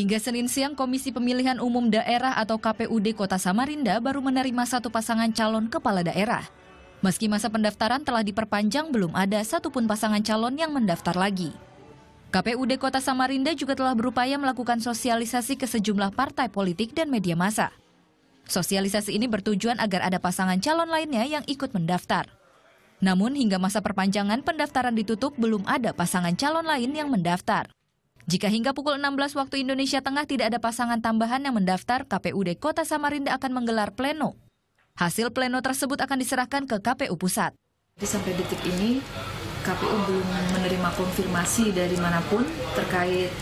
Hingga Senin siang, Komisi Pemilihan Umum Daerah atau KPUD Kota Samarinda baru menerima satu pasangan calon kepala daerah. Meski masa pendaftaran telah diperpanjang, belum ada satupun pasangan calon yang mendaftar lagi. KPUD Kota Samarinda juga telah berupaya melakukan sosialisasi ke sejumlah partai politik dan media massa. Sosialisasi ini bertujuan agar ada pasangan calon lainnya yang ikut mendaftar. Namun hingga masa perpanjangan pendaftaran ditutup belum ada pasangan calon lain yang mendaftar. Jika hingga pukul 16 waktu Indonesia Tengah tidak ada pasangan tambahan yang mendaftar, KPUD Kota Samarinda akan menggelar pleno. Hasil pleno tersebut akan diserahkan ke KPU Pusat. Sampai detik ini, KPU belum menerima konfirmasi dari manapun terkait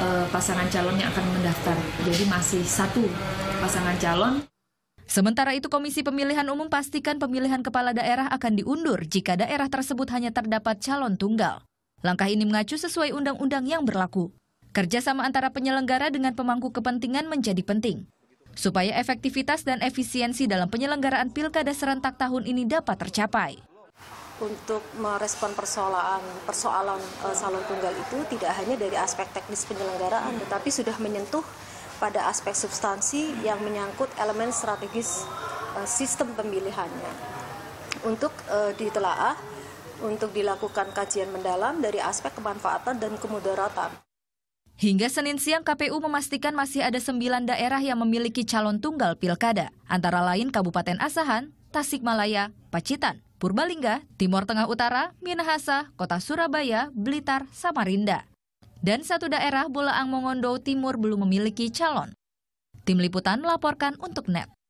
eh, pasangan calon yang akan mendaftar. Jadi masih satu pasangan calon. Sementara itu Komisi Pemilihan Umum pastikan pemilihan kepala daerah akan diundur jika daerah tersebut hanya terdapat calon tunggal. Langkah ini mengacu sesuai undang-undang yang berlaku. Kerjasama antara penyelenggara dengan pemangku kepentingan menjadi penting, supaya efektivitas dan efisiensi dalam penyelenggaraan pilkada serentak tahun ini dapat tercapai untuk merespon persoalan persoalan salon e, tunggal itu tidak hanya dari aspek teknis penyelenggaraan tetapi sudah menyentuh pada aspek substansi yang menyangkut elemen strategis e, sistem pemilihannya untuk e, ditelaah untuk dilakukan kajian mendalam dari aspek kemanfaatan dan kemudaratan. Hingga Senin siang KPU memastikan masih ada sembilan daerah yang memiliki calon tunggal pilkada, antara lain Kabupaten Asahan, Tasikmalaya, Pacitan, Purbalingga, Timur Tengah Utara, Minahasa, Kota Surabaya, Blitar, Samarinda. Dan satu daerah Bolaang Mongondo Timur belum memiliki calon. Tim Liputan melaporkan untuk NET.